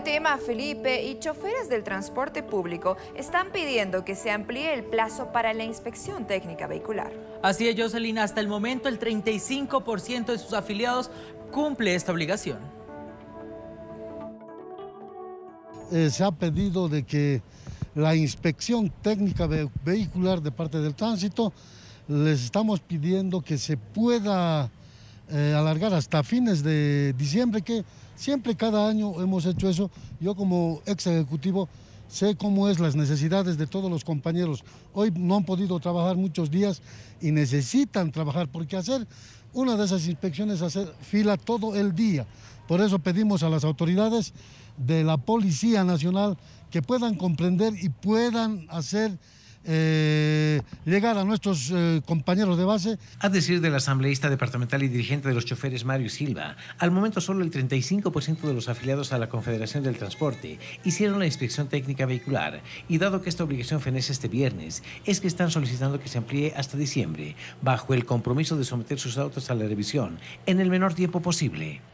El tema, Felipe, y choferes del transporte público están pidiendo que se amplíe el plazo para la inspección técnica vehicular. Así es, Jocelyn, hasta el momento el 35% de sus afiliados cumple esta obligación. Eh, se ha pedido de que la inspección técnica vehicular de parte del tránsito, les estamos pidiendo que se pueda eh, alargar hasta fines de diciembre, que siempre cada año hemos hecho eso. Yo como ex ejecutivo sé cómo es las necesidades de todos los compañeros. Hoy no han podido trabajar muchos días y necesitan trabajar porque hacer una de esas inspecciones es hacer fila todo el día. Por eso pedimos a las autoridades de la Policía Nacional que puedan comprender y puedan hacer eh, llegar a nuestros eh, compañeros de base. A decir del asambleísta departamental y dirigente de los choferes Mario Silva, al momento solo el 35% de los afiliados a la Confederación del Transporte hicieron la inspección técnica vehicular y dado que esta obligación fenece este viernes, es que están solicitando que se amplíe hasta diciembre, bajo el compromiso de someter sus autos a la revisión en el menor tiempo posible.